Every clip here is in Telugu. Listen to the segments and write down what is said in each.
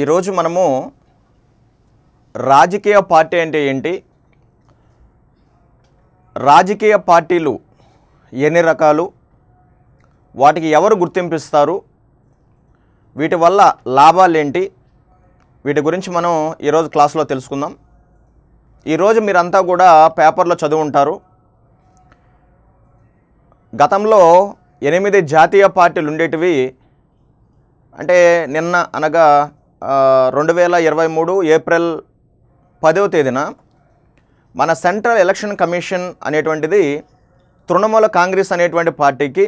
ఈరోజు మనము రాజకీయ పార్టీ అంటే ఏంటి రాజకీయ పార్టీలు ఎన్ని రకాలు వాటికి ఎవరు గుర్తింపిస్తారు వీటి వల్ల లాభాలు ఏంటి వీటి గురించి మనం ఈరోజు క్లాస్లో తెలుసుకుందాం ఈరోజు మీరంతా కూడా పేపర్లో చదువు ఉంటారు గతంలో ఎనిమిది జాతీయ పార్టీలు ఉండేటివి అంటే నిన్న అనగా రెండు వేల ఇరవై మూడు ఏప్రిల్ పదవ తేదీన మన సెంట్రల్ ఎలక్షన్ కమిషన్ అనేటువంటిది తృణమూల కాంగ్రెస్ అనేటువంటి పార్టీకి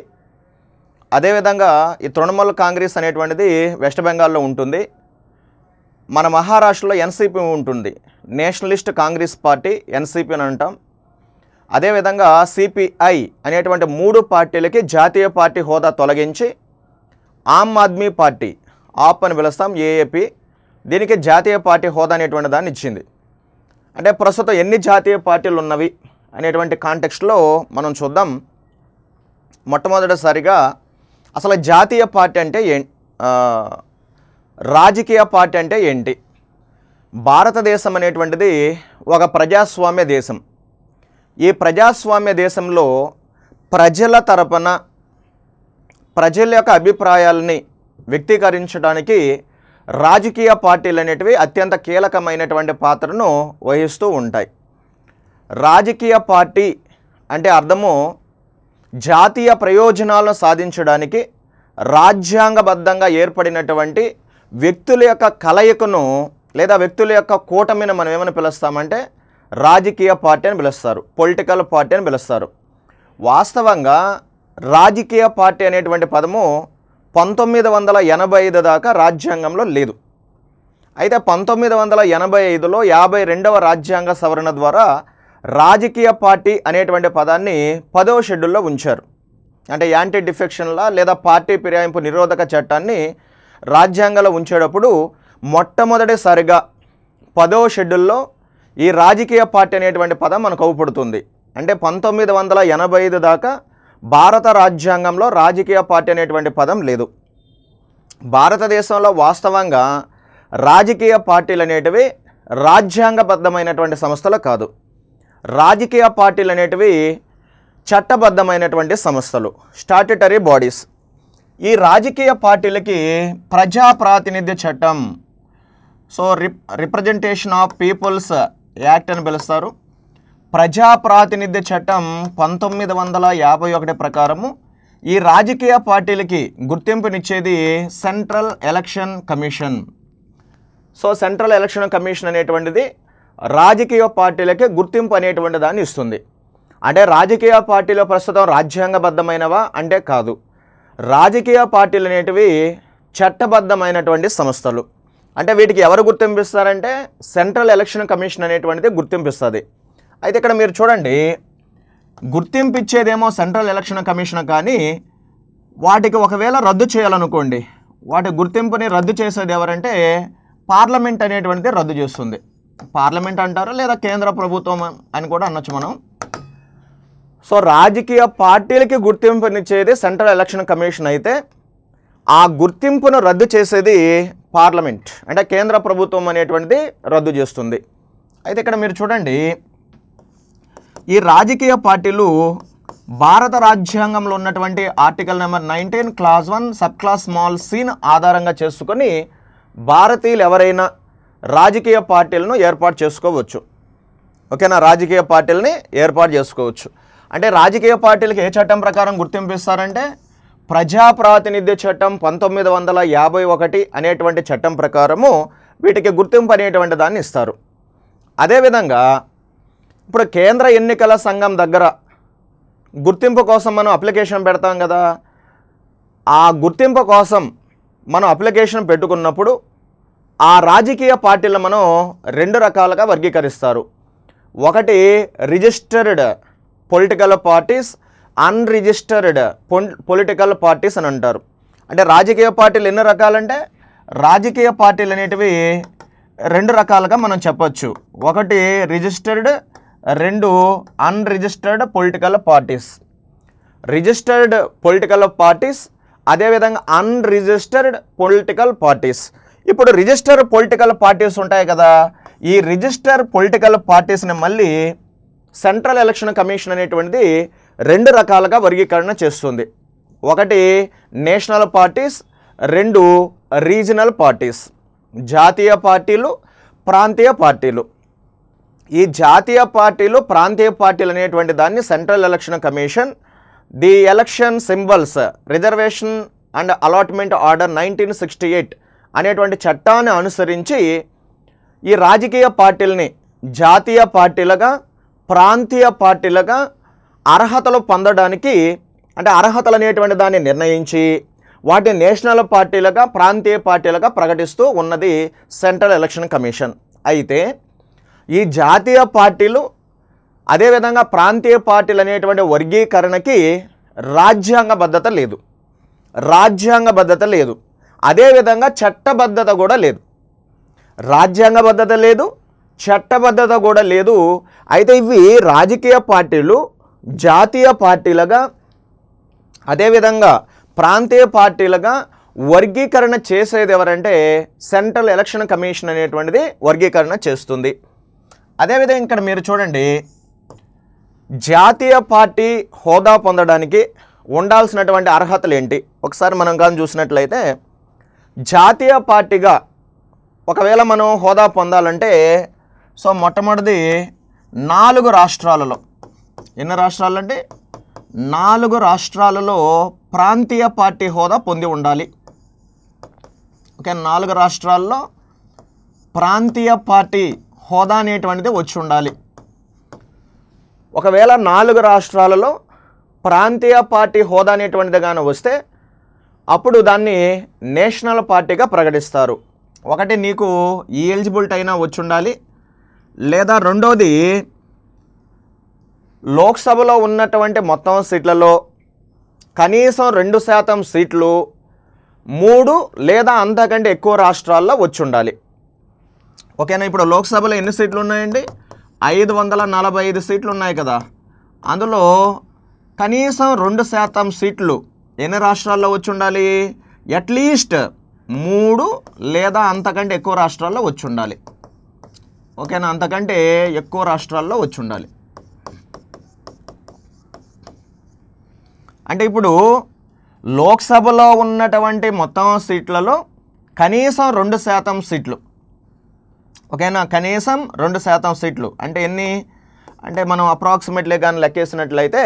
అదేవిధంగా ఈ తృణమూల కాంగ్రెస్ అనేటువంటిది వెస్ట్ బెంగాల్లో ఉంటుంది మన మహారాష్ట్రలో ఎన్సీపీ ఉంటుంది నేషనలిస్ట్ కాంగ్రెస్ పార్టీ ఎన్సీపీ అని అంటాం అదేవిధంగా సిపిఐ అనేటువంటి మూడు పార్టీలకి జాతీయ పార్టీ హోదా తొలగించి ఆమ్ ఆద్మీ పార్టీ ఆప్ అని పిలుస్తాం ఏఏపీ దీనికి జాతీయ పార్టీ హోదా అనేటువంటి దాన్ని ఇచ్చింది అంటే ప్రస్తుతం ఎన్ని జాతీయ పార్టీలు ఉన్నవి అనేటువంటి కాంటెక్స్ట్లో మనం చూద్దాం మొట్టమొదటిసారిగా అసలు జాతీయ పార్టీ అంటే ఏ రాజకీయ పార్టీ అంటే ఏంటి భారతదేశం అనేటువంటిది ఒక ప్రజాస్వామ్య దేశం ఈ ప్రజాస్వామ్య దేశంలో ప్రజల తరపున ప్రజల యొక్క అభిప్రాయాలని వ్యక్తీకరించడానికి రాజకీయ పార్టీలు అనేటివి అత్యంత కీలకమైనటువంటి పాత్రను వహిస్తూ ఉంటాయి రాజకీయ పార్టీ అంటే అర్థము జాతీయ ప్రయోజనాలను సాధించడానికి రాజ్యాంగబద్ధంగా ఏర్పడినటువంటి వ్యక్తుల యొక్క కలయికను లేదా వ్యక్తుల యొక్క కూటమిని మనం ఏమని పిలుస్తామంటే రాజకీయ పార్టీ అని పిలుస్తారు పొలిటికల్ పార్టీ అని పిలుస్తారు వాస్తవంగా రాజకీయ పార్టీ అనేటువంటి పదము పంతొమ్మిది వందల ఎనభై ఐదు దాకా రాజ్యాంగంలో లేదు అయితే పంతొమ్మిది వందల ఎనభై ఐదులో యాభై రెండవ రాజ్యాంగ సవరణ ద్వారా రాజకీయ పార్టీ అనేటువంటి పదాన్ని పదవ షెడ్యూల్లో ఉంచారు అంటే యాంటీ డిఫెక్షన్లా లేదా పార్టీ ఫిరాయింపు నిరోధక చట్టాన్ని రాజ్యాంగంలో ఉంచేటప్పుడు మొట్టమొదటిసారిగా పదో షెడ్యూల్లో ఈ రాజకీయ పార్టీ అనేటువంటి పదం మనకు అవుపడుతుంది అంటే పంతొమ్మిది వందల ఎనభై ఐదు దాకా భారత రాజ్యాంగంలో రాజకీయ పార్టీ అనేటువంటి పదం లేదు భారతదేశంలో వాస్తవంగా రాజకీయ పార్టీలు అనేటివి రాజ్యాంగబద్ధమైనటువంటి సంస్థలు కాదు రాజకీయ పార్టీలు అనేటివి చట్టబద్ధమైనటువంటి సంస్థలు స్టాట్యుటరీ బాడీస్ ఈ రాజకీయ పార్టీలకి ప్రజాప్రాతినిధ్య చట్టం so rep representation of people's act అని పిలుస్తారు ప్రజాప్రాతినిధ్య చట్టం పంతొమ్మిది వందల యాభై ఒకటి ప్రకారము ఈ రాజకీయ పార్టీలకి గుర్తింపునిచ్చేది central election commission so central election commission అనేటువంటిది రాజకీయ పార్టీలకి గుర్తింపు అనేటువంటి దాన్ని ఇస్తుంది అంటే రాజకీయ పార్టీలో ప్రస్తుతం రాజ్యాంగబద్ధమైనవా అంటే కాదు రాజకీయ పార్టీలు అనేటివి చట్టబద్ధమైనటువంటి సంస్థలు అంటే వీటికి ఎవరు గుర్తింపిస్తారంటే సెంట్రల్ ఎలక్షన్ కమిషన్ అనేటువంటిది గుర్తింపిస్తుంది అయితే ఇక్కడ మీరు చూడండి గుర్తింపు ఇచ్చేదేమో సెంట్రల్ ఎలక్షన్ కమిషన్ కానీ వాటికి ఒకవేళ రద్దు చేయాలనుకోండి వాటి గుర్తింపుని రద్దు చేసేది ఎవరంటే పార్లమెంట్ అనేటువంటిది రద్దు చేస్తుంది పార్లమెంట్ అంటారు లేదా కేంద్ర ప్రభుత్వం అని కూడా అనొచ్చు మనం సో రాజకీయ పార్టీలకి గుర్తింపునిచ్చేది సెంట్రల్ ఎలక్షన్ కమిషన్ అయితే ఆ గుర్తింపును రద్దు చేసేది పార్లమెంట్ అంటే కేంద్ర ప్రభుత్వం అనేటువంటిది రద్దు చేస్తుంది అయితే ఇక్కడ మీరు చూడండి ఈ రాజకీయ పార్టీలు భారత రాజ్యాంగంలో ఉన్నటువంటి article number nineteen clause one sub clause small సీన్ ఆధారంగా చేసుకొని భారతీయులు ఎవరైనా రాజకీయ పార్టీలను ఏర్పాటు చేసుకోవచ్చు ఓకేనా రాజకీయ పార్టీలని ఏర్పాటు చేసుకోవచ్చు అంటే రాజకీయ పార్టీలకు ఏ చట్టం ప్రకారం గుర్తింపు ఇస్తారంటే ప్రజాప్రాతినిధ్య చట్టం పంతొమ్మిది వందల యాభై ఒకటి అనేటువంటి చట్టం ప్రకారము వీటికి గుర్తింపు అనేటువంటి దాన్ని ఇస్తారు అదేవిధంగా ఇప్పుడు కేంద్ర ఎన్నికల సంఘం దగ్గర గుర్తింపు కోసం మనం అప్లికేషన్ పెడతాం కదా ఆ గుర్తింపు కోసం మనం అప్లికేషన్ పెట్టుకున్నప్పుడు ఆ రాజకీయ పార్టీలు మనం రెండు రకాలుగా వర్గీకరిస్తారు ఒకటి registered political parties unregistered political parties అని అంటారు అంటే రాజకీయ పార్టీలు ఎన్ని రకాలంటే రాజకీయ పార్టీలు అనేటివి రెండు రకాలుగా మనం చెప్పచ్చు ఒకటి రిజిస్టర్డ్ రెండు unregistered political parties registered political parties అదేవిధంగా అన్రిజిస్టర్డ్ పొలిటికల్ పార్టీస్ ఇప్పుడు రిజిస్టర్ పొలిటికల్ పార్టీస్ ఉంటాయి కదా ఈ రిజిస్టర్ పొలిటికల్ పార్టీస్ని మళ్ళీ సెంట్రల్ ఎలక్షన్ కమిషన్ అనేటువంటిది రెండు రకాలుగా వర్గీకరణ చేస్తుంది ఒకటి నేషనల్ పార్టీస్ రెండు రీజనల్ పార్టీస్ జాతీయ పార్టీలు ప్రాంతీయ పార్టీలు ఈ జాతీయ పార్టీలు ప్రాంతీయ పార్టీలు అనేటువంటి దాన్ని central election commission the election symbols reservation and allotment order nineteen sixty eight అనేటువంటి చట్టాన్ని అనుసరించి ఈ రాజకీయ పార్టీలని జాతీయ పార్టీలుగా ప్రాంతీయ పార్టీలుగా అర్హతలు పొందడానికి అంటే అర్హతలు అనేటువంటి దాన్ని నిర్ణయించి వాటిని నేషనల్ పార్టీలుగా ప్రాంతీయ పార్టీలుగా ప్రకటిస్తూ ఉన్నది సెంట్రల్ ఎలక్షన్ కమిషన్ అయితే ఈ జాతీయ పార్టీలు అదేవిధంగా ప్రాంతీయ పార్టీలు అనేటువంటి వర్గీకరణకి రాజ్యాంగబద్ధత లేదు రాజ్యాంగ రాజ్యాంగబద్ధత లేదు అదేవిధంగా చట్టబద్ధత కూడా లేదు రాజ్యాంగబద్ధత లేదు చట్టబద్ధత కూడా లేదు అయితే ఇవి రాజకీయ పార్టీలు జాతీయ పార్టీలుగా అదేవిధంగా ప్రాంతీయ పార్టీలుగా వర్గీకరణ చేసేది ఎవరంటే సెంట్రల్ ఎలక్షన్ కమిషన్ అనేటువంటిది వర్గీకరణ చేస్తుంది అదేవిధంగా ఇక్కడ మీరు చూడండి జాతీయ పార్టీ హోదా పొందడానికి ఉండాల్సినటువంటి అర్హతలు ఏంటి ఒకసారి మనం కానీ చూసినట్లయితే జాతీయ పార్టీగా ఒకవేళ మనం హోదా పొందాలంటే సో మొట్టమొదటిది నాలుగు రాష్ట్రాలలో ఎన్ని రాష్ట్రాలంటే నాలుగు రాష్ట్రాలలో ప్రాంతీయ పార్టీ హోదా పొంది ఉండాలి ఓకే నాలుగు రాష్ట్రాల్లో ప్రాంతీయ పార్టీ హోదా అనేటువంటిది వచ్చి ఉండాలి ఒకవేళ నాలుగు రాష్ట్రాలలో ప్రాంతీయ పార్టీ హోదా అనేటువంటిది కానీ వస్తే అప్పుడు దాన్ని నేషనల్ పార్టీగా ప్రకటిస్తారు ఒకటి నీకు ఈ ఎలిజిబిలిటీ అయినా వచ్చి ఉండాలి లేదా రెండోది లోక్సభలో ఉన్నటువంటి మొత్తం సీట్లలో కనీసం రెండు శాతం సీట్లు మూడు లేదా అంతకంటే ఎక్కువ రాష్ట్రాల్లో వచ్చి ఉండాలి ఓకేనా ఇప్పుడు లోక్సభలో ఎన్ని సీట్లు ఉన్నాయండి ఐదు వందల నలభై ఐదు సీట్లు ఉన్నాయి కదా అందులో కనీసం రెండు శాతం సీట్లు ఎన్ని రాష్ట్రాల్లో వచ్చి ఉండాలి అట్లీస్ట్ మూడు లేదా అంతకంటే ఎక్కువ రాష్ట్రాల్లో వచ్చి ఉండాలి ఓకేనా అంతకంటే ఎక్కువ రాష్ట్రాల్లో వచ్చి ఉండాలి అంటే ఇప్పుడు లోక్సభలో ఉన్నటువంటి మొత్తం సీట్లలో కనీసం రెండు శాతం సీట్లు ఓకేనా కనీసం రెండు శాతం సీట్లు అంటే ఎన్ని అంటే మనం అప్రాక్సిమేట్లీ కానీ లెక్కేసినట్లయితే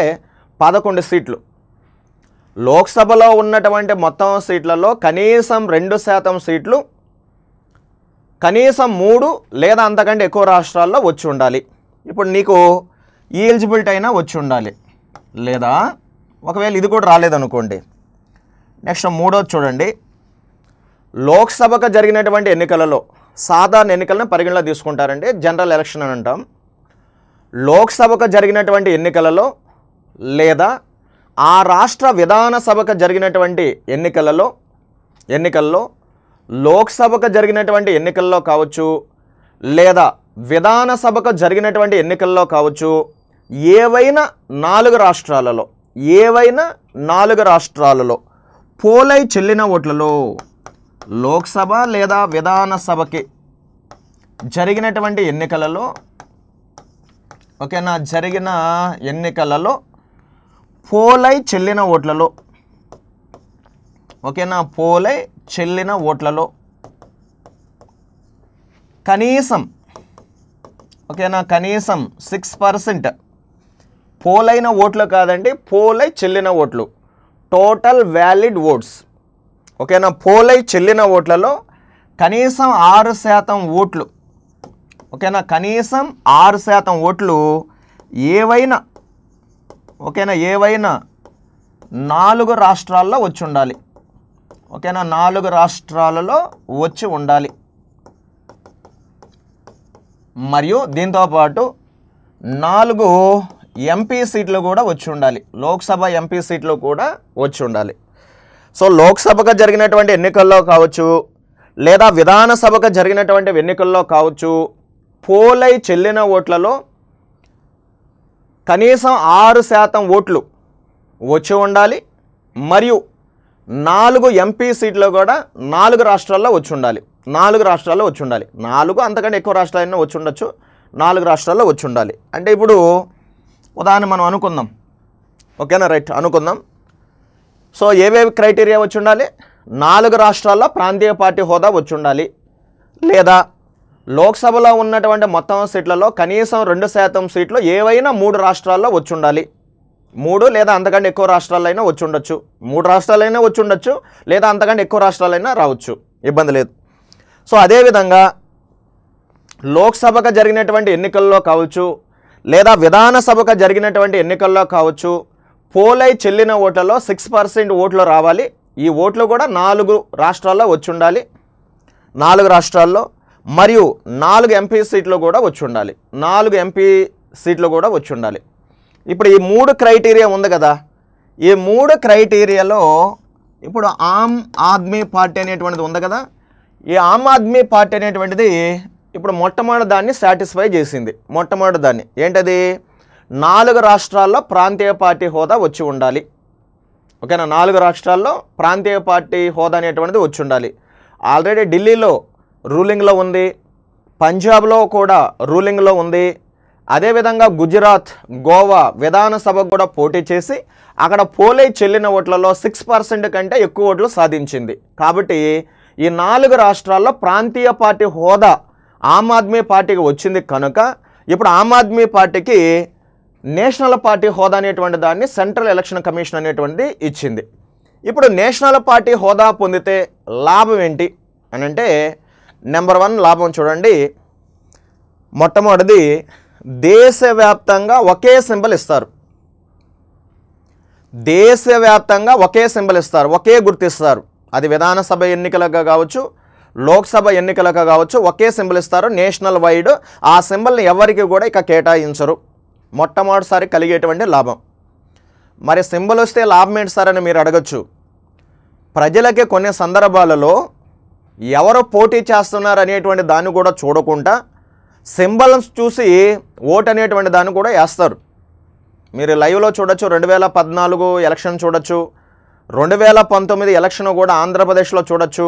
పదకొండు సీట్లు లోక్సభలో ఉన్నటువంటి మొత్తం సీట్లలో కనీసం రెండు శాతం సీట్లు కనీసం మూడు లేదా అంతకంటే ఎక్కువ రాష్ట్రాల్లో వచ్చి ఉండాలి ఇప్పుడు నీకు ఎలిజిబిలిటీ e అయినా వచ్చి ఉండాలి లేదా ఒకవేళ ఇది కూడా రాలేదనుకోండి నెక్స్ట్ మూడోది చూడండి లోక్సభకు జరిగినటువంటి ఎన్నికలలో సాధారణ ఎన్నికలను పరిగణలో తీసుకుంటారంటే జనరల్ ఎలక్షన్ అని అంటాం లోక్సభకు జరిగినటువంటి ఎన్నికలలో లేదా ఆ రాష్ట్ర విధానసభకు జరిగినటువంటి ఎన్నికలలో ఎన్నికల్లో లోక్సభకు జరిగినటువంటి ఎన్నికల్లో కావచ్చు లేదా విధానసభకు జరిగినటువంటి ఎన్నికల్లో కావచ్చు ఏవైనా నాలుగు రాష్ట్రాలలో ఏవైనా నాలుగు రాష్ట్రాలలో పోలై చెల్లిన ఓట్లలో లోక్సభ లేదా విధానసభకి జరిగినటువంటి ఎన్నికలలో ఓకేనా జరిగిన ఎన్నికలలో పోలై చెల్లిన ఓట్లలో ఓకేనా పోలై చెల్లిన ఓట్లలో కనీసం ఓకేనా కనీసం సిక్స్ పర్సెంట్ పోలైన ఓట్లు కాదండి పోలై చెల్లిన ఓట్లు టోటల్ వ్యాలిడ్ ఓట్స్ ఓకేనా పోలై చెల్లిన ఓట్లలో కనీసం ఆరు శాతం ఓట్లు ఓకేనా కనీసం ఆరు శాతం ఓట్లు ఏవైనా ఓకేనా ఏవైనా నాలుగు రాష్ట్రాల్లో వచ్చి ఉండాలి ఓకేనా నాలుగు రాష్ట్రాలలో వచ్చి ఉండాలి మరియు దీంతోపాటు నాలుగు ఎంపీ సీట్లు కూడా వచ్చి ఉండాలి లోక్సభ ఎంపీ సీట్లు కూడా వచ్చి ఉండాలి సో లోక్సభకు జరిగినటువంటి ఎన్నికల్లో కావచ్చు లేదా విధానసభకు జరిగినటువంటి ఎన్నికల్లో కావచ్చు పోలై చెల్లిన ఓట్లలో కనీసం ఆరు శాతం ఓట్లు వచ్చి ఉండాలి మరియు నాలుగు ఎంపీ సీట్లు కూడా నాలుగు రాష్ట్రాల్లో వచ్చి ఉండాలి నాలుగు రాష్ట్రాల్లో వచ్చి ఉండాలి నాలుగు అంతకంటే ఎక్కువ రాష్ట్రాలైనా వచ్చి ఉండొచ్చు నాలుగు రాష్ట్రాల్లో వచ్చి ఉండాలి అంటే ఇప్పుడు ఉదాహరణ మనం అనుకుందాం ఓకేనా రైట్ అనుకుందాం సో ఏవేవి క్రైటీరియా వచ్చి ఉండాలి నాలుగు రాష్ట్రాల్లో ప్రాంతీయ పార్టీ హోదా వచ్చి ఉండాలి లేదా లోక్సభలో ఉన్నటువంటి మొత్తం సీట్లలో కనీసం రెండు శాతం సీట్లు ఏవైనా మూడు రాష్ట్రాల్లో వచ్చి ఉండాలి మూడు లేదా అంతకంటే ఎక్కువ రాష్ట్రాలైనా వచ్చి ఉండొచ్చు మూడు రాష్ట్రాలైనా వచ్చి ఉండొచ్చు లేదా అంతకంటే ఎక్కువ రాష్ట్రాలైనా రావచ్చు ఇబ్బంది లేదు సో అదేవిధంగా లోక్సభకు జరిగినటువంటి ఎన్నికల్లో కావచ్చు లేదా విధానసభకు జరిగినటువంటి ఎన్నికల్లో కావచ్చు పోలై చెల్లిన ఓట్లలో సిక్స్ పర్సెంట్ ఓట్లు రావాలి ఈ ఓట్లు కూడా నాలుగు రాష్ట్రాల్లో వచ్చి ఉండాలి నాలుగు రాష్ట్రాల్లో మరియు నాలుగు ఎంపీ సీట్లు కూడా వచ్చి ఉండాలి నాలుగు ఎంపీ సీట్లు కూడా వచ్చి ఉండాలి ఇప్పుడు ఈ మూడు క్రైటీరియా ఉంది కదా ఈ మూడు క్రైటీరియాలో ఇప్పుడు ఆమ్ ఆద్మీ పార్టీ అనేటువంటిది ఉంది కదా ఈ ఆమ్ ఆద్మీ పార్టీ అనేటువంటిది ఇప్పుడు మొట్టమొదటి దాన్ని సాటిస్ఫై చేసింది మొట్టమొదటి దాన్ని ఏంటది నాలుగు రాష్ట్రాల్లో ప్రాంతీయ పార్టీ హోదా వచ్చి ఉండాలి ఓకేనా నాలుగు రాష్ట్రాల్లో ప్రాంతీయ పార్టీ హోదా అనేటువంటిది వచ్చి ఉండాలి ఆల్రెడీ ఢిల్లీలో రూలింగ్లో ఉంది పంజాబ్లో కూడా రూలింగ్లో ఉంది అదేవిధంగా గుజరాత్ గోవా విధానసభ కూడా పోటీ చేసి అక్కడ పోలే చెల్లిన ఓట్లలో సిక్స్ పర్సెంట్ కంటే ఎక్కువ ఓట్లు సాధించింది కాబట్టి ఈ నాలుగు రాష్ట్రాల్లో ప్రాంతీయ పార్టీ హోదా ఆమ్ ఆద్మీ పార్టీకి వచ్చింది కనుక ఇప్పుడు ఆమ్ ఆద్మీ పార్టీకి నేషనల్ పార్టీ హోదా అనేటువంటి దాన్ని సెంట్రల్ ఎలక్షన్ కమిషన్ అనేటువంటిది ఇచ్చింది ఇప్పుడు నేషనల్ పార్టీ హోదా పొందితే లాభం ఏంటి అని అంటే నెంబర్ వన్ లాభం చూడండి మొట్టమొదటిది దేశవ్యాప్తంగా ఒకే సింబల్ ఇస్తారు దేశవ్యాప్తంగా ఒకే సింబల్ ఇస్తారు ఒకే గుర్తిస్తారు అది విధానసభ ఎన్నికలకు కావచ్చు లోక్సభ ఎన్నికలకు కావచ్చు ఒకే సింబల్ ఇస్తారు నేషనల్ వైడ్ ఆ సింబల్ని ఎవరికి కూడా ఇక కేటాయించరు మొట్టమొదటిసారి కలిగేటువంటి లాభం మరి సింబల్ వస్తే లాభం ఏంటి సార్ అని మీరు అడగచ్చు ప్రజలకి కొన్ని సందర్భాలలో ఎవరు పోటీ చేస్తున్నారు అనేటువంటి దాన్ని కూడా చూడకుండా సింబల్స్ చూసి ఓట్ అనేటువంటి దాన్ని కూడా వేస్తారు మీరు లైవ్లో చూడొచ్చు రెండు వేల పద్నాలుగు ఎలక్షన్ చూడొచ్చు రెండు వేల పంతొమ్మిది ఎలక్షన్ కూడా ఆంధ్రప్రదేశ్లో చూడొచ్చు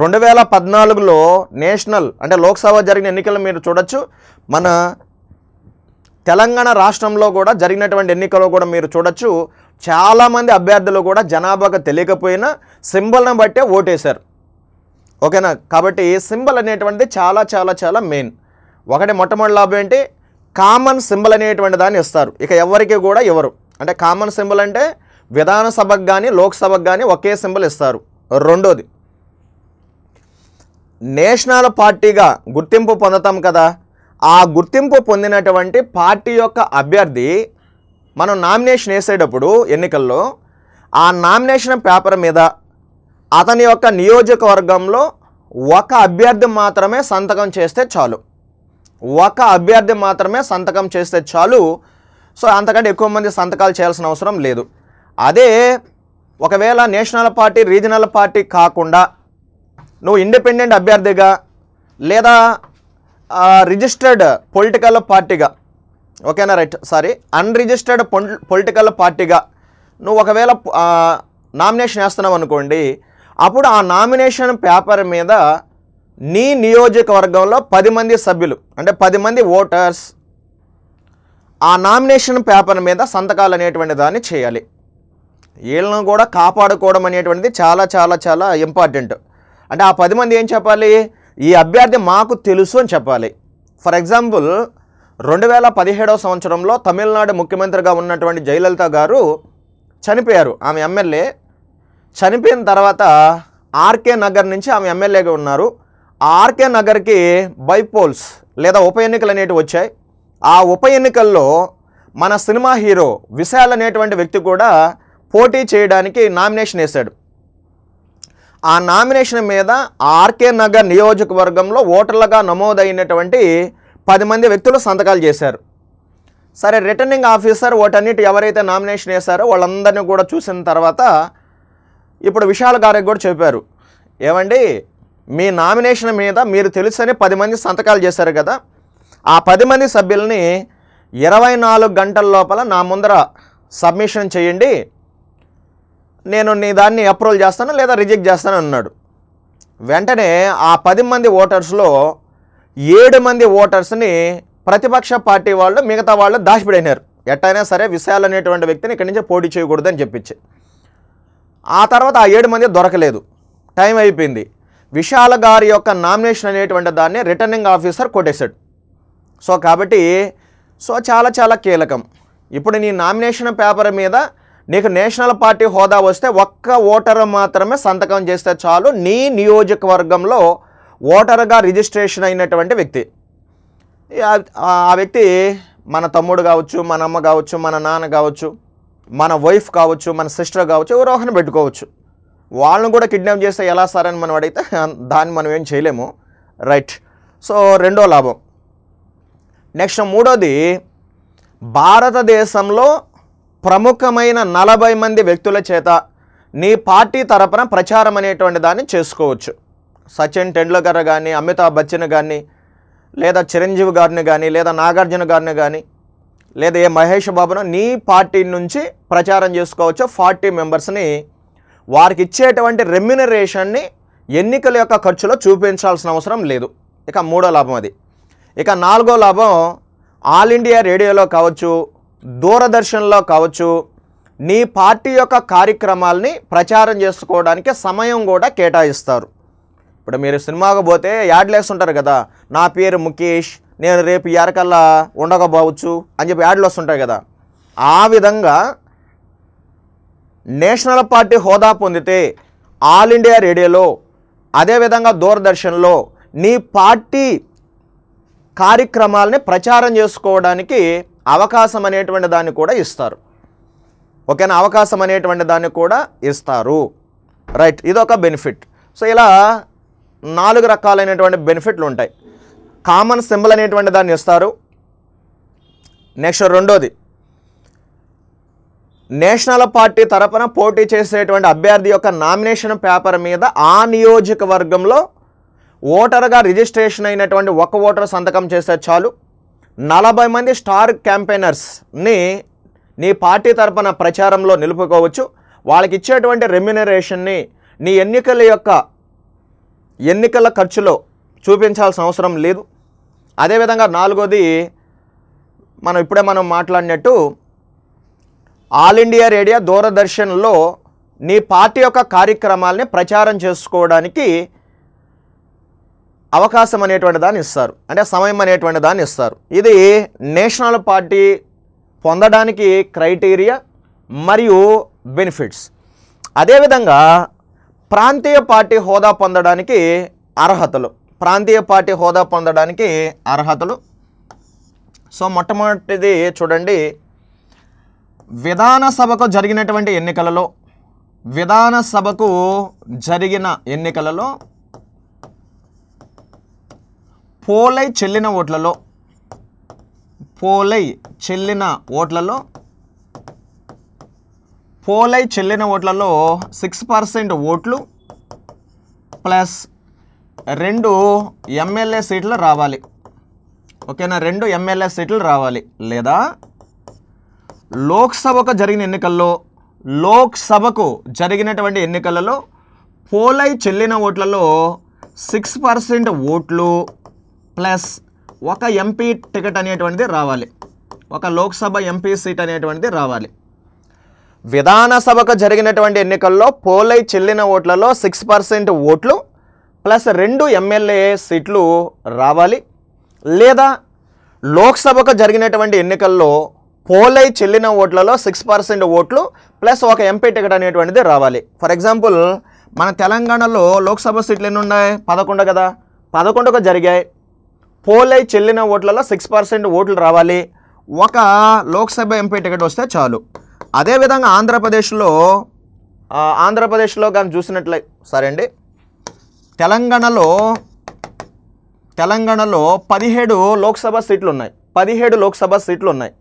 రెండు వేల పద్నాలుగులో నేషనల్ అంటే లోక్సభ జరిగిన ఎన్నికలు మీరు చూడొచ్చు మన తెలంగాణ రాష్ట్రంలో కూడా జరిగినటువంటి ఎన్నికలో కూడా మీరు చూడొచ్చు చాలామంది అభ్యర్థులు కూడా జనాభాకు తెలియకపోయినా సింబల్ని బట్టే ఓటేశారు ఓకేనా కాబట్టి సింబల్ అనేటువంటిది చాలా చాలా చాలా మెయిన్ ఒకటి మొట్టమొదటి లాభం ఏంటి కామన్ సింబల్ అనేటువంటి దాన్ని ఇస్తారు ఇక ఎవరికి కూడా ఎవరు అంటే కామన్ సింబల్ అంటే విధానసభకు కానీ లోక్సభకు కానీ ఒకే సింబల్ ఇస్తారు రెండోది నేషనల్ పార్టీగా గుర్తింపు పొందుతాం కదా ఆ గుర్తింపు పొందినటువంటి పార్టీ యొక్క అభ్యర్థి మనం నామినేషన్ వేసేటప్పుడు ఎన్నికల్లో ఆ నామినేషన్ పేపర్ మీద అతని యొక్క నియోజకవర్గంలో ఒక అభ్యర్థి మాత్రమే సంతకం చేస్తే చాలు ఒక అభ్యర్థి మాత్రమే సంతకం చేస్తే చాలు సో అంతకంటే ఎక్కువ మంది సంతకాలు చేయాల్సిన అవసరం లేదు అదే ఒకవేళ నేషనల్ పార్టీ రీజనల్ పార్టీ కాకుండా నువ్వు ఇండిపెండెంట్ అభ్యర్థిగా లేదా రిజిస్టర్డ్ పొలిటికల్ పార్టీగా ఓకేనా రైట్ సారీ అన్రిజిస్టర్డ్ పొలిటికల్ పార్టీగా నువ్వు ఒకవేళ నామినేషన్ వేస్తున్నావు అనుకోండి అప్పుడు ఆ నామినేషన్ పేపర్ మీద నీ నియోజకవర్గంలో పది మంది సభ్యులు అంటే పది మంది ఓటర్స్ ఆ నామినేషన్ పేపర్ మీద సంతకాలు అనేటువంటి దాన్ని చేయాలి వీళ్ళను కూడా కాపాడుకోవడం అనేటువంటిది చాలా చాలా చాలా ఇంపార్టెంట్ అంటే ఆ పది మంది ఏం చెప్పాలి ఈ అభ్యర్థి మాకు తెలుసు అని చెప్పాలి ఫర్ ఎగ్జాంపుల్ రెండు వేల పదిహేడవ సంవత్సరంలో తమిళనాడు ముఖ్యమంత్రిగా ఉన్నటువంటి జయలలిత గారు చనిపోయారు ఆమె ఎమ్మెల్యే చనిపోయిన తర్వాత ఆర్కే నగర్ నుంచి ఆమె ఎమ్మెల్యేగా ఉన్నారు ఆర్కే నగర్కి బైపోల్స్ లేదా ఉప ఎన్నికలు అనేటివి వచ్చాయి ఆ ఉప ఎన్నికల్లో మన సినిమా హీరో విశాల్ అనేటువంటి వ్యక్తి కూడా పోటీ చేయడానికి నామినేషన్ వేశాడు ఆ నామినేషన్ మీద ఆర్కే నగర్ నియోజకవర్గంలో ఓటర్లుగా నమోదైనటువంటి పది మంది వ్యక్తులు సంతకాలు చేశారు సరే రిటర్నింగ్ ఆఫీసర్ ఓటన్నిటి ఎవరైతే నామినేషన్ వేశారో వాళ్ళందరినీ కూడా చూసిన తర్వాత ఇప్పుడు విశాల్ గారికి కూడా చెప్పారు ఏమండి మీ నామినేషన్ మీద మీరు తెలుసని పది మంది సంతకాలు చేశారు కదా ఆ పది మంది సభ్యుల్ని ఇరవై నాలుగు గంటల లోపల నా ముందర సబ్మిషన్ చేయండి నేను నీ దాన్ని అప్రూవల్ చేస్తాను లేదా రిజెక్ట్ చేస్తాను అన్నాడు వెంటనే ఆ పది మంది ఓటర్స్లో ఏడు మంది ఓటర్స్ని ప్రతిపక్ష పార్టీ వాళ్ళు మిగతా వాళ్ళు దాచిపెడైనారు ఎట్టయినా సరే విశాల్ అనేటువంటి వ్యక్తిని ఇక్కడి నుంచి పోటీ చేయకూడదని చెప్పించి ఆ తర్వాత ఆ ఏడు మంది దొరకలేదు టైం అయిపోయింది విశాల్ గారి యొక్క నామినేషన్ అనేటువంటి దాన్ని రిటర్నింగ్ ఆఫీసర్ కొట్టేశాడు సో కాబట్టి సో చాలా చాలా కీలకం ఇప్పుడు నీ నామినేషన్ పేపర్ మీద నీకు నేషనల్ పార్టీ హోదా వస్తే ఒక్క ఓటరు మాత్రమే సంతకం చేస్తే చాలు నీ నియోజకవర్గంలో ఓటరుగా రిజిస్ట్రేషన్ అయినటువంటి వ్యక్తి ఆ వ్యక్తి మన తమ్ముడు కావచ్చు మన అమ్మ కావచ్చు మన నాన్న కావచ్చు మన వైఫ్ కావచ్చు మన సిస్టర్ కావచ్చు ఎవరో ఒకరిని పెట్టుకోవచ్చు వాళ్ళని కూడా కిడ్నాప్ చేస్తే ఎలా సార్ అని మనం అడిగితే దాన్ని మనం ఏం చేయలేము రైట్ సో రెండో లాభం నెక్స్ట్ మూడోది భారతదేశంలో ప్రముఖమైన నలభై మంది వ్యక్తుల చేత నీ పార్టీ తరపున ప్రచారం అనేటువంటి దాన్ని చేసుకోవచ్చు సచిన్ టెండూల్కర్ కానీ అమితాబ్ బచ్చన్ కానీ లేదా చిరంజీవి గారిని కానీ లేదా నాగార్జున గారిని కానీ లేదా ఏ మహేష్ బాబును నీ పార్టీ నుంచి ప్రచారం చేసుకోవచ్చు ఫార్టీ మెంబర్స్ని వారికి ఇచ్చేటువంటి రెమ్యునరేషన్ని ఎన్నికల యొక్క ఖర్చులో చూపించాల్సిన అవసరం లేదు ఇక మూడో లాభం అది ఇక నాలుగో లాభం ఆల్ ఇండియా రేడియోలో కావచ్చు దూరదర్శన్లో కావచ్చు నీ పార్టీ యొక్క కార్యక్రమాల్ని ప్రచారం చేసుకోవడానికి సమయం కూడా కేటాయిస్తారు ఇప్పుడు మీరు సినిమాకు పోతే యాడ్లు ఉంటారు కదా నా పేరు ముఖేష్ నేను రేపు ఎరకల్లా ఉండకపోవచ్చు అని చెప్పి యాడ్లు వస్తుంటాయి కదా ఆ విధంగా నేషనల్ పార్టీ హోదా పొందితే ఆల్ ఇండియా రేడియోలో అదేవిధంగా దూరదర్శన్లో నీ పార్టీ కార్యక్రమాలని ప్రచారం చేసుకోవడానికి అవకాశం అనేటువంటి దాన్ని కూడా ఇస్తారు ఓకేనా అవకాశం అనేటువంటి దాన్ని కూడా ఇస్తారు రైట్ ఇదొక బెనిఫిట్ సో ఇలా నాలుగు రకాలైనటువంటి బెనిఫిట్లు ఉంటాయి కామన్ సింబల్ అనేటువంటి దాన్ని ఇస్తారు నెక్స్ట్ రెండోది నేషనల్ పార్టీ తరపున పోటీ చేసేటువంటి అభ్యర్థి యొక్క నామినేషన్ పేపర్ మీద ఆ నియోజకవర్గంలో ఓటర్గా రిజిస్ట్రేషన్ అయినటువంటి ఒక ఓటర్ సంతకం చేస్తే చాలు నలభై మంది స్టార్ క్యాంపెయినర్స్ని నీ పార్టీ తరపున ప్రచారంలో నిలుపుకోవచ్చు వాళ్ళకి ఇచ్చేటువంటి రెమ్యునరేషన్ని నీ ఎన్నికల యొక్క ఎన్నికల ఖర్చులో చూపించాల్సిన అవసరం లేదు అదేవిధంగా నాలుగోది మనం ఇప్పుడే మనం మాట్లాడినట్టు ఆల్ ఇండియా రేడియో దూరదర్శన్లో నీ పార్టీ యొక్క కార్యక్రమాలని ప్రచారం చేసుకోవడానికి అవకాశం అనేటువంటి దాన్ని ఇస్తారు అంటే సమయం అనేటువంటి దాన్ని ఇస్తారు ఇది నేషనల్ పార్టీ పొందడానికి క్రైటీరియా మరియు బెనిఫిట్స్ అదేవిధంగా ప్రాంతీయ పార్టీ హోదా పొందడానికి అర్హతలు ప్రాంతీయ పార్టీ హోదా పొందడానికి అర్హతలు సో మొట్టమొదటిది చూడండి విధానసభకు జరిగినటువంటి ఎన్నికలలో విధానసభకు జరిగిన ఎన్నికలలో పోలై చెల్లిన ఓట్లలో పోలై చెల్లిన ఓట్లలో పోలై చెల్లిన ఓట్లలో సిక్స్ పర్సెంట్ ఓట్లు ప్లస్ రెండు ఎమ్మెల్యే సీట్లు రావాలి ఓకేనా రెండు ఎమ్మెల్యే సీట్లు రావాలి లేదా లోక్సభకు జరిగిన ఎన్నికల్లో లోక్సభకు జరిగినటువంటి ఎన్నికలలో పోలై చెల్లిన ఓట్లలో సిక్స్ పర్సెంట్ ఓట్లు ప్లస్ ఒక ఎంపీ టికెట్ అనేటువంటిది రావాలి ఒక లోక్సభ ఎంపీ సీట్ అనేటువంటిది రావాలి విధానసభకు జరిగినటువంటి ఎన్నికల్లో పోలై చెల్లిన ఓట్లలో సిక్స్ పర్సెంట్ ఓట్లు ప్లస్ రెండు ఎమ్మెల్యే సీట్లు రావాలి లేదా లోక్సభకు జరిగినటువంటి ఎన్నికల్లో పోలై చెల్లిన ఓట్లలో సిక్స్ పర్సెంట్ ఓట్లు ప్లస్ ఒక ఎంపీ టికెట్ అనేటువంటిది రావాలి ఫర్ ఎగ్జాంపుల్ మన తెలంగాణలో లోక్సభ సీట్లు ఎన్ని ఉన్నాయి పదకొండు కదా పదకొండుకు జరిగాయి పోల్ అయి చెల్లిన ఓట్లలో సిక్స్ పర్సెంట్ ఓట్లు రావాలి ఒక లోక్సభ ఎంపీ టికెట్ వస్తే చాలు అదేవిధంగా ఆంధ్రప్రదేశ్లో ఆంధ్రప్రదేశ్లో కానీ చూసినట్లే సరే అండి తెలంగాణలో తెలంగాణలో పదిహేడు లోక్సభ సీట్లు ఉన్నాయి పదిహేడు లోక్సభ సీట్లు ఉన్నాయి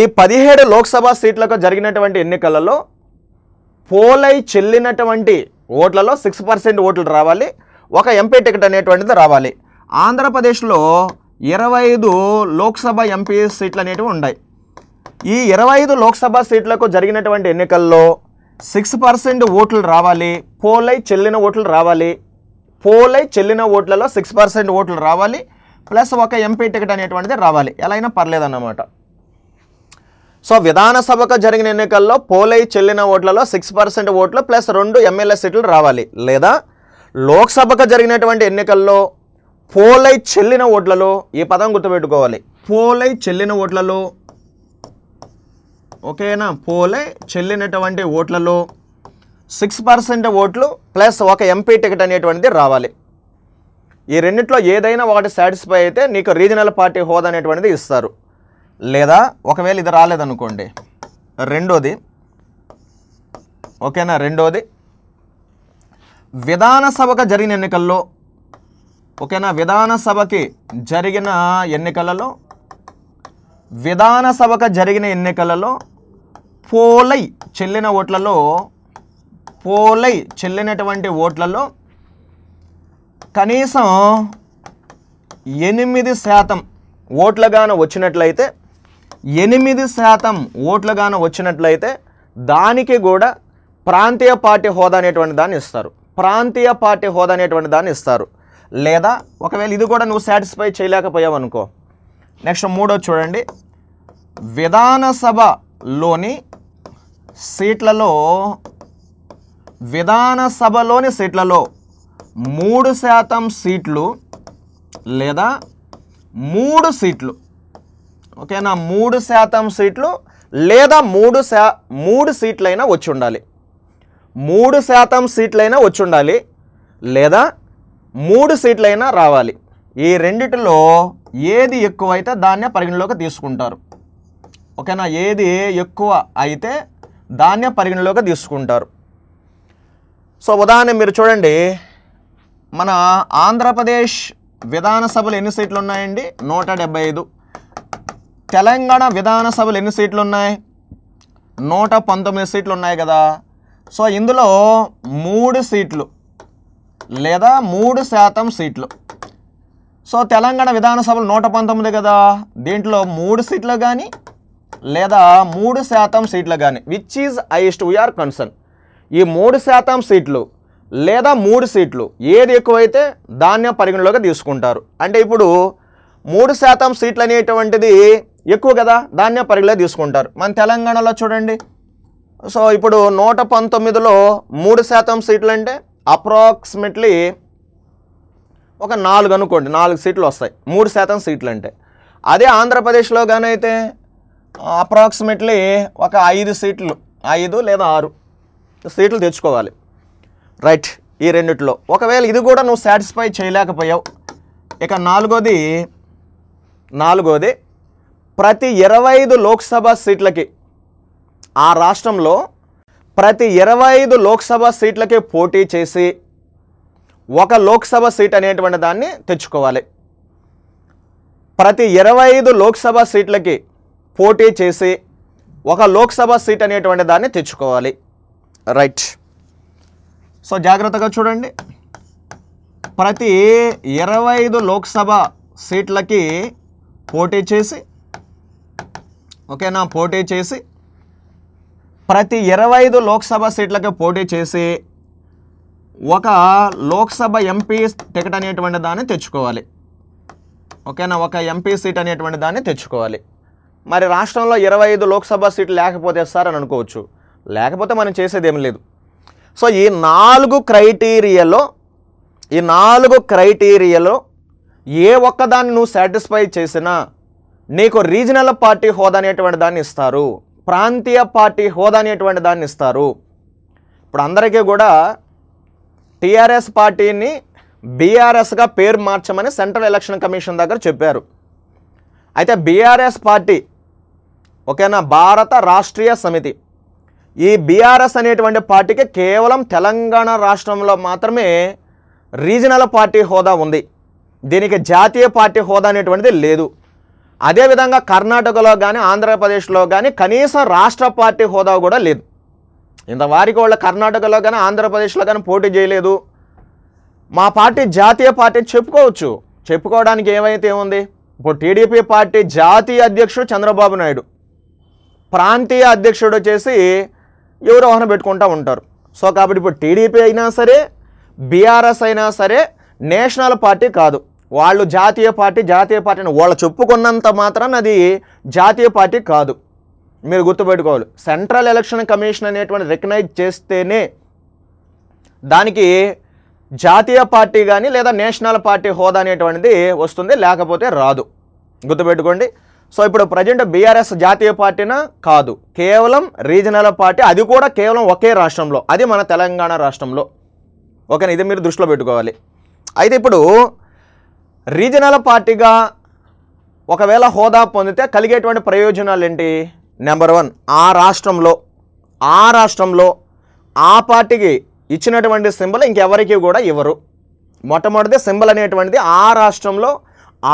ఈ పదిహేడు లోక్సభ సీట్లకు జరిగినటువంటి ఎన్నికలలో పోలై చెల్లినటువంటి ఓట్లలో సిక్స్ పర్సెంట్ ఓట్లు రావాలి ఒక ఎంపీ టికెట్ అనేటువంటిది రావాలి ఆంధ్రప్రదేశ్లో ఇరవై ఐదు లోక్సభ ఎంపీ సీట్లు అనేటివి ఉన్నాయి ఈ ఇరవై ఐదు లోక్సభ సీట్లకు జరిగినటువంటి ఎన్నికల్లో సిక్స్ పర్సెంట్ ఓట్లు రావాలి పోలై చెల్లిన ఓట్లు రావాలి పోలై చెల్లిన ఓట్లలో సిక్స్ పర్సెంట్ ఓట్లు రావాలి ప్లస్ ఒక ఎంపీ టికెట్ అనేటువంటిది రావాలి ఎలా అయినా పర్లేదన్నమాట సో విధానసభకు జరిగిన ఎన్నికల్లో పోలై చెల్లిన ఓట్లలో సిక్స్ పర్సెంట్ ఓట్లు ప్లస్ రెండు ఎమ్మెల్యే సీట్లు రావాలి లేదా లోక్సభకు జరిగినటువంటి ఎన్నికల్లో పోలై చెల్లిన ఓట్లలో ఈ పదం గుర్తుపెట్టుకోవాలి పోలై చెల్లిన ఓట్లలో ఓకేనా పోలై చెల్లినటువంటి ఓట్లలో సిక్స్ పర్సెంట్ ఓట్లు ప్లస్ ఒక ఎంపీ టికెట్ అనేటువంటిది రావాలి ఈ రెండిట్లో ఏదైనా ఒకటి సాటిస్ఫై అయితే నీకు రీజనల్ పార్టీ హోదా అనేటువంటిది ఇస్తారు లేదా ఒకవేళ ఇది రాలేదనుకోండి రెండోది ఓకేనా రెండోది విధానసభగా జరిగిన ఎన్నికల్లో ఓకేనా విధానసభకి జరిగిన ఎన్నికలలో విధానసభకు జరిగిన ఎన్నికలలో పోలై చెల్లిన ఓట్లలో పోలై చెల్లినటువంటి ఓట్లలో కనీసం ఎనిమిది శాతం ఓట్లుగాను వచ్చినట్లయితే ఎనిమిది శాతం ఓట్లుగాను వచ్చినట్లయితే దానికి కూడా ప్రాంతీయ పార్టీ హోదా అనేటువంటి దాన్ని ఇస్తారు ప్రాంతీయ పార్టీ హోదా అనేటువంటి దాన్ని ఇస్తారు లేదా ఒకవేళ ఇది కూడా నువ్వు సాటిస్ఫై చేయలేకపోయావు అనుకో నెక్స్ట్ మూడో చూడండి విధానసభలోని సీట్లలో విధానసభలోని సీట్లలో మూడు శాతం సీట్లు లేదా మూడు సీట్లు ఓకేనా మూడు శాతం సీట్లు లేదా మూడు శా మూడు సీట్లైనా వచ్చి ఉండాలి మూడు శాతం సీట్లైనా వచ్చి ఉండాలి లేదా మూడు సీట్లైనా రావాలి ఈ రెండిటిలో ఏది ఎక్కువ అయితే దాన్నే పరిగణలోకి తీసుకుంటారు ఓకేనా ఏది ఎక్కువ అయితే దాన్నే పరిగణలోకి తీసుకుంటారు సో ఉదాహరణ మీరు చూడండి మన ఆంధ్రప్రదేశ్ విధానసభలు ఎన్ని సీట్లు ఉన్నాయండి నూట ఐదు తెలంగాణ విధానసభలు ఎన్ని సీట్లు ఉన్నాయి నూట పంతొమ్మిది సీట్లు ఉన్నాయి కదా సో ఇందులో మూడు సీట్లు లేదా మూడు శాతం సీట్లు సో తెలంగాణ విధానసభలు నూట పంతొమ్మిది కదా దీంట్లో మూడు సీట్లు కానీ లేదా మూడు శాతం సీట్లు కానీ which is highest we are concern ఈ మూడు శాతం సీట్లు లేదా మూడు సీట్లు ఏది ఎక్కువైతే దాన్నే పరిగణలోకి తీసుకుంటారు అంటే ఇప్పుడు మూడు శాతం సీట్లు అనేటువంటిది ఎక్కువ కదా దాన్నే పరిగణలో తీసుకుంటారు మన తెలంగాణలో చూడండి సో ఇప్పుడు నూట పంతొమ్మిదిలో మూడు శాతం సీట్లు అంటే అప్రాక్సిమేట్లీ ఒక నాలుగు అనుకోండి నాలుగు సీట్లు వస్తాయి మూడు శాతం సీట్లు అంటే అదే ఆంధ్రప్రదేశ్లో కానైతే అప్రాక్సిమేట్లీ ఒక ఐదు సీట్లు ఐదు లేదా ఆరు సీట్లు తెచ్చుకోవాలి రైట్ ఈ రెండిట్లో ఒకవేళ ఇది కూడా నువ్వు సాటిస్ఫై చేయలేకపోయావు ఇక నాలుగోది నాలుగోది ప్రతి ఇరవై ఐదు లోక్సభ సీట్లకి ఆ రాష్ట్రంలో ప్రతి ఇరవై ఐదు లోక్సభ సీట్లకి పోటీ చేసి ఒక లోక్సభ సీట్ అనేటువంటి దాన్ని తెచ్చుకోవాలి ప్రతి ఇరవై ఐదు లోక్సభ సీట్లకి పోటీ చేసి ఒక లోక్సభ సీట్ అనేటువంటి దాన్ని తెచ్చుకోవాలి రైట్ సో జాగ్రత్తగా చూడండి ప్రతి ఇరవై ఐదు లోక్సభ సీట్లకి పోటీ చేసి ఓకేనా పోటీ చేసి ప్రతి ఇరవై ఐదు లోక్సభ సీట్లకు పోటీ చేసి ఒక లోక్సభ ఎంపీ టికెట్ అనేటువంటి దాన్ని తెచ్చుకోవాలి ఓకేనా ఒక ఎంపీ సీట్ అనేటువంటి దాన్ని తెచ్చుకోవాలి మరి రాష్ట్రంలో ఇరవై ఐదు లోక్సభ సీట్లు లేకపోతే సార్ అని అనుకోవచ్చు లేకపోతే మనం చేసేది ఏం లేదు సో ఈ నాలుగు క్రైటీరియాలో ఈ నాలుగు క్రైటీరియాలో ఏ ఒక్కదాన్ని నువ్వు సాటిస్ఫై చేసినా నీకు రీజనల్ పార్టీ హోదా అనేటువంటి దాన్ని ఇస్తారు ప్రాంతీయ పార్టీ హోదా అనేటువంటి దాన్ని ఇస్తారు ఇప్పుడు అందరికీ కూడా టీఆర్ఎస్ పార్టీని బీఆర్ఎస్గా పేరు మార్చమని సెంట్రల్ ఎలక్షన్ కమిషన్ దగ్గర చెప్పారు అయితే బీఆర్ఎస్ పార్టీ ఓకేనా భారత రాష్ట్రీయ సమితి ఈ బీఆర్ఎస్ అనేటువంటి పార్టీకి కేవలం తెలంగాణ రాష్ట్రంలో మాత్రమే రీజనల్ పార్టీ హోదా ఉంది దీనికి జాతీయ పార్టీ హోదా అనేటువంటిది లేదు అదేవిధంగా కర్ణాటకలో కానీ ఆంధ్రప్రదేశ్లో కానీ కనీసం రాష్ట్ర పార్టీ హోదా కూడా లేదు ఇంత వారికి వాళ్ళ కర్ణాటకలో కానీ ఆంధ్రప్రదేశ్లో కానీ పోటీ చేయలేదు మా పార్టీ జాతీయ పార్టీ చెప్పుకోవచ్చు చెప్పుకోవడానికి ఏమైతే ఉంది ఇప్పుడు టీడీపీ పార్టీ జాతీయ అధ్యక్షుడు చంద్రబాబు నాయుడు ప్రాంతీయ అధ్యక్షుడు వచ్చేసి ఎవరు వాహనం పెట్టుకుంటూ ఉంటారు సో కాబట్టి ఇప్పుడు టీడీపీ అయినా సరే బీఆర్ఎస్ అయినా సరే నేషనల్ పార్టీ కాదు వాళ్ళు జాతీయ పార్టీ జాతీయ పార్టీని వాళ్ళు చెప్పుకున్నంత మాత్రాన అది జాతీయ పార్టీ కాదు మీరు గుర్తుపెట్టుకోవాలి సెంట్రల్ ఎలక్షన్ కమిషన్ అనేటువంటి రికగ్నైజ్ చేస్తేనే దానికి జాతీయ పార్టీ కానీ లేదా నేషనల్ పార్టీ హోదా అనేటువంటిది వస్తుంది లేకపోతే రాదు గుర్తుపెట్టుకోండి సో ఇప్పుడు ప్రజెంట్ బీఆర్ఎస్ జాతీయ పార్టీనా కాదు కేవలం రీజనల్ పార్టీ అది కూడా కేవలం ఒకే రాష్ట్రంలో అది మన తెలంగాణ రాష్ట్రంలో ఓకేనా ఇది మీరు దృష్టిలో పెట్టుకోవాలి అయితే ఇప్పుడు రీజనల్ పార్టీగా ఒకవేళ హోదా పొందితే కలిగేటువంటి ప్రయోజనాలు ఏంటి నెంబర్ వన్ ఆ రాష్ట్రంలో ఆ రాష్ట్రంలో ఆ పార్టీకి ఇచ్చినటువంటి సింబల్ ఇంకెవరికి కూడా ఇవ్వరు మొట్టమొదటి సింబల్ అనేటువంటిది ఆ రాష్ట్రంలో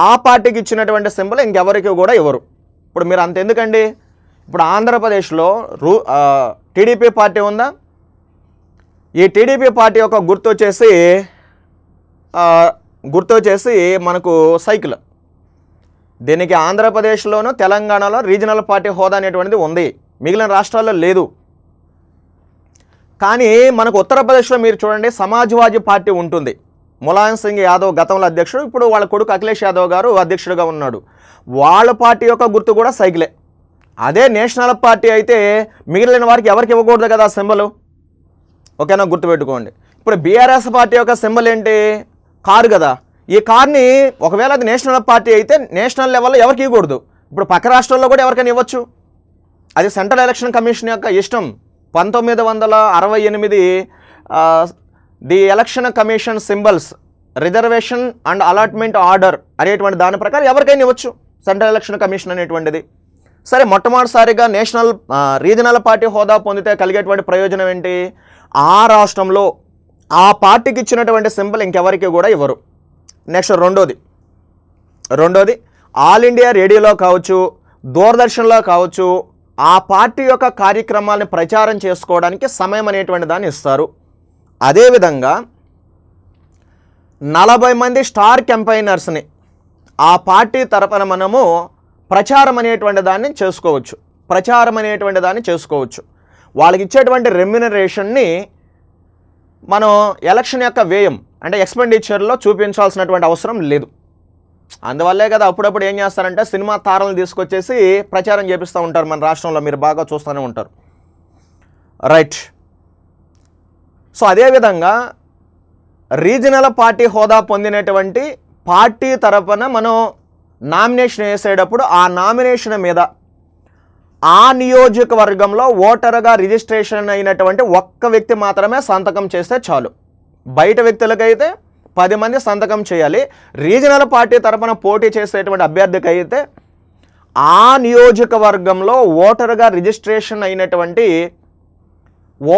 ఆ పార్టీకి ఇచ్చినటువంటి సింబల్ ఇంకెవరికి కూడా ఇవ్వరు ఇప్పుడు మీరు అంత ఎందుకండి ఇప్పుడు ఆంధ్రప్రదేశ్లో రూ టీడీపీ పార్టీ ఉందా ఈ టీడీపీ పార్టీ యొక్క గుర్తు వచ్చేసి గుర్తు వచ్చేసి మనకు సైకిల్ దీనికి ఆంధ్రప్రదేశ్లోను తెలంగాణలో రీజనల్ పార్టీ హోదా అనేటువంటిది ఉంది మిగిలిన రాష్ట్రాల్లో లేదు కానీ మనకు ఉత్తరప్రదేశ్లో మీరు చూడండి సమాజ్వాదీ పార్టీ ఉంటుంది ములాయం సింగ్ యాదవ్ గతంలో అధ్యక్షుడు ఇప్పుడు వాళ్ళ కొడుకు అఖిలేష్ యాదవ్ గారు అధ్యక్షుడిగా ఉన్నాడు వాళ్ళ పార్టీ యొక్క గుర్తు కూడా సైకిలే అదే నేషనల్ పార్టీ అయితే మిగిలిన వారికి ఎవరికి ఇవ్వకూడదు కదా సింబలు ఓకేనా గుర్తుపెట్టుకోండి ఇప్పుడు బీఆర్ఎస్ పార్టీ యొక్క సింబల్ ఏంటి కారు కదా ఈ కార్ని ఒకవేళ అది నేషనల్ పార్టీ అయితే నేషనల్ లెవెల్లో ఎవరికి ఇవ్వకూడదు ఇప్పుడు పక్క రాష్ట్రాల్లో కూడా ఎవరికైనా ఇవ్వచ్చు అది సెంట్రల్ ఎలక్షన్ కమిషన్ యొక్క ఇష్టం పంతొమ్మిది వందల అరవై ఎనిమిది the election commission symbols reservation and allotment order అనేటువంటి దాని ప్రకారం ఎవరికైనా ఇవ్వచ్చు సెంట్రల్ ఎలక్షన్ కమిషన్ అనేటువంటిది సరే మొట్టమొదటిసారిగా నేషనల్ రీజనల్ పార్టీ హోదా పొందితే కలిగేటువంటి ప్రయోజనం ఏంటి ఆ రాష్ట్రంలో ఆ పార్టీకి ఇచ్చినటువంటి సింబల్ ఇంకెవరికి కూడా ఇవ్వరు నెక్స్ట్ రెండోది రెండోది ఆల్ ఇండియా రేడియోలో కావచ్చు దూరదర్శన్లో కావచ్చు ఆ పార్టీ యొక్క కార్యక్రమాలను ప్రచారం చేసుకోవడానికి సమయం అనేటువంటి దాన్ని ఇస్తారు అదేవిధంగా నలభై మంది స్టార్ క్యాంపైనర్స్ని ఆ పార్టీ తరపున మనము ప్రచారం అనేటువంటి దాన్ని చేసుకోవచ్చు ప్రచారం అనేటువంటి దాన్ని చేసుకోవచ్చు వాళ్ళకి ఇచ్చేటువంటి రెమ్యునరేషన్ని మనం ఎలక్షన్ యొక్క వ్యయం అంటే ఎక్స్పెండిచర్లో చూపించాల్సినటువంటి అవసరం లేదు అందువల్లే కదా అప్పుడప్పుడు ఏం చేస్తారంటే సినిమా తారలను తీసుకొచ్చేసి ప్రచారం చేపిస్తూ ఉంటారు మన రాష్ట్రంలో మీరు బాగా చూస్తూనే ఉంటారు రైట్ సో అదేవిధంగా రీజనల్ పార్టీ హోదా పొందినటువంటి పార్టీ తరపున మనం నామినేషన్ వేసేటప్పుడు ఆ నామినేషన్ మీద ఆ నియోజకవర్గంలో ఓటరుగా రిజిస్ట్రేషన్ అయినటువంటి ఒక్క వ్యక్తి మాత్రమే సంతకం చేస్తే చాలు బయట వ్యక్తులకైతే పది మంది సంతకం చేయాలి రీజనల్ పార్టీ తరఫున పోటీ చేసేటువంటి అభ్యర్థికి అయితే ఆ నియోజకవర్గంలో ఓటరుగా రిజిస్ట్రేషన్ అయినటువంటి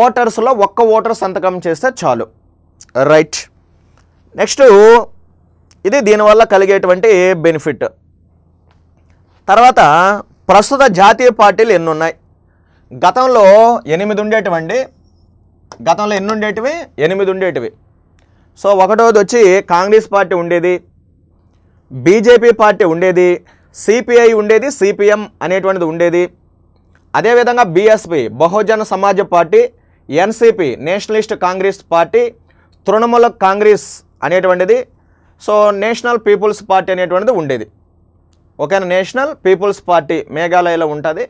ఓటర్స్లో ఒక్క ఓటర్ సంతకం చేస్తే చాలు రైట్ నెక్స్ట్ ఇది దీనివల్ల కలిగేటువంటి బెనిఫిట్ తర్వాత ప్రస్తుత జాతీయ పార్టీలు ఎన్నున్నాయి గతంలో ఎనిమిది ఉండేటివండి గతంలో ఎన్ని ఉండేటివి ఎనిమిది ఉండేటివి సో ఒకటోది వచ్చి కాంగ్రెస్ పార్టీ ఉండేది బీజేపీ పార్టీ ఉండేది సిపిఐ ఉండేది సిపిఎం అనేటువంటిది ఉండేది అదేవిధంగా BSP Bahujan Samaj party NCP Nationalist Congress party Trinamool Congress అనేటువంటిది సో నేషనల్ పీపుల్స్ పార్టీ అనేటువంటిది ఉండేది ఓకేనా నేషనల్ పీపుల్స్ పార్టీ మేఘాలయలో ఉంటుంది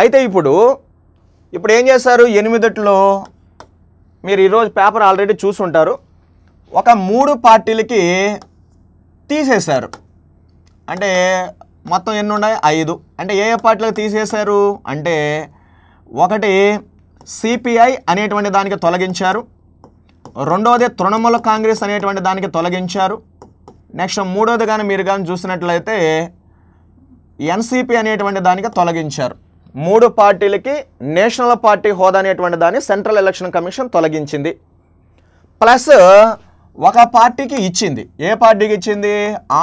అయితే ఇప్పుడు ఇప్పుడు ఏం చేశారు ఎనిమిదిట్లో మీరు ఈరోజు పేపర్ ఆల్రెడీ చూసుంటారు ఒక మూడు పార్టీలకి తీసేశారు అంటే మొత్తం ఎన్ని ఉన్నాయి ఐదు అంటే ఏ ఏ పార్టీలకు తీసేశారు అంటే ఒకటి సిపిఐ అనేటువంటి దానికి తొలగించారు రెండవది తృణమూల కాంగ్రెస్ అనేటువంటి దానికి తొలగించారు నెక్స్ట్ మూడోది కానీ మీరు కానీ చూసినట్లయితే ఎన్సీపీ అనేటువంటి దానికి తొలగించారు మూడు పార్టీలకి నేషనల్ పార్టీ హోదా అనేటువంటి దాన్ని సెంట్రల్ ఎలక్షన్ కమిషన్ తొలగించింది ప్లస్ ఒక పార్టీకి ఇచ్చింది ఏ పార్టీకి ఇచ్చింది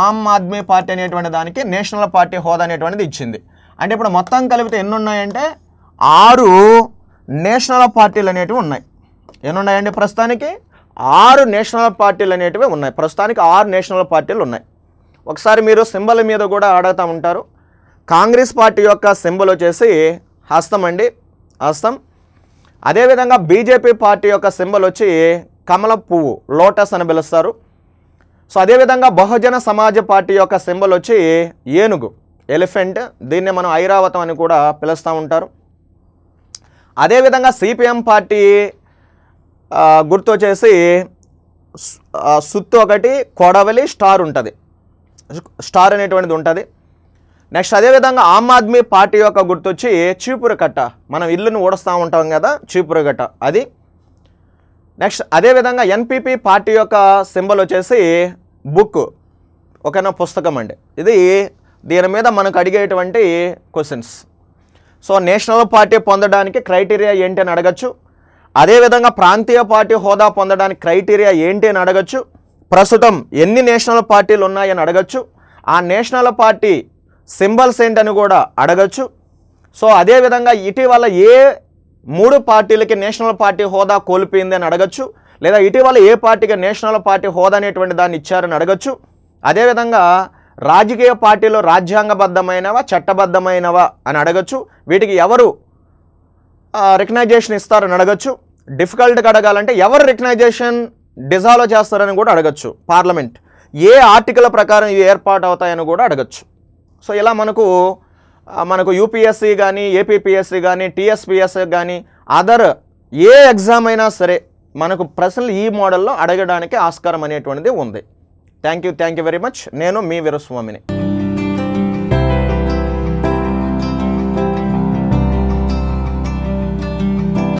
ఆమ్ ఆద్మీ పార్టీ అనేటువంటి దానికి నేషనల్ పార్టీ హోదా అనేటువంటిది ఇచ్చింది అంటే ఇప్పుడు మొత్తం కలిపితే ఎన్ని ఉన్నాయంటే ఆరు నేషనల్ పార్టీలు అనేటివి ఉన్నాయి ఎన్ని ఉన్నాయండి ప్రస్తుతానికి ఆరు నేషనల్ పార్టీలు అనేటివి ఉన్నాయి ప్రస్తుతానికి ఆరు నేషనల్ పార్టీలు ఉన్నాయి ఒకసారి మీరు సింబల్ మీద కూడా ఆడతూ ఉంటారు కాంగ్రెస్ పార్టీ యొక్క సింబల్ వచ్చేసి హస్తం అండి హస్తం అదేవిధంగా బీజేపీ పార్టీ యొక్క సింబల్ వచ్చి కమల పువ్వు లోటస్ అని పిలుస్తారు సో అదేవిధంగా బహుజన సమాజ పార్టీ యొక్క సింబల్ వచ్చి ఏనుగు ఎలిఫెంట్ దీన్ని మనం ఐరావతం అని కూడా పిలుస్తూ ఉంటారు అదేవిధంగా సిపిఎం పార్టీ గుర్తు వచ్చేసి సుత్తు ఒకటి కొడవలి స్టార్ ఉంటుంది స్టార్ అనేటువంటిది ఉంటుంది నెక్స్ట్ అదేవిధంగా ఆమ్ ఆద్మీ పార్టీ యొక్క గుర్తొచ్చి చీపురు కట్ట మనం ఇల్లును ఊడస్తూ ఉంటాం కదా చీపురు కట్ట అది నెక్స్ట్ అదేవిధంగా ఎన్పిపి పార్టీ యొక్క సింబల్ వచ్చేసి బుక్ ఒకనా పుస్తకం అండి ఇది దీని మీద మనకు అడిగేటువంటి క్వశ్చన్స్ సో నేషనల్ పార్టీ పొందడానికి క్రైటీరియా ఏంటి అని అడగచ్చు అదేవిధంగా ప్రాంతీయ పార్టీ హోదా పొందడానికి క్రైటీరియా ఏంటి అని అడగచ్చు ప్రస్తుతం ఎన్ని నేషనల్ పార్టీలు ఉన్నాయని అడగచ్చు ఆ నేషనల్ పార్టీ సింబల్స్ ఏంటని కూడా అడగచ్చు సో అదేవిధంగా ఇటీవల ఏ మూడు పార్టీలకి నేషనల్ పార్టీ హోదా కోల్పోయింది అని అడగచ్చు లేదా ఇటీవల ఏ పార్టీకి నేషనల్ పార్టీ హోదా అనేటువంటి దాన్ని ఇచ్చారని అడగచ్చు అదేవిధంగా రాజకీయ పార్టీలు రాజ్యాంగబద్ధమైనవా చట్టబద్ధమైనవా అని అడగచ్చు వీటికి ఎవరు రికగ్నైజేషన్ ఇస్తారని అడగచ్చు డిఫికల్ట్గా అడగాలంటే ఎవరు రికగ్నైజేషన్ డిజాల్వ్ చేస్తారని కూడా అడగచ్చు పార్లమెంట్ ఏ ఆర్టికల్ ప్రకారం ఇవి ఏర్పాటు అవుతాయని కూడా అడగచ్చు సో ఇలా మనకు మనకు యూపీఎస్సీ కానీ ఏపీపీఎస్సీ కానీ టీఎస్పీఎస్సీ కానీ అదర్ ఏ ఎగ్జామ్ అయినా సరే మనకు ప్రశ్నలు ఈ మోడల్లో అడగడానికి ఆస్కారం అనేటువంటిది ఉంది thank you thank you very much నేను మీ వీరస్వామిని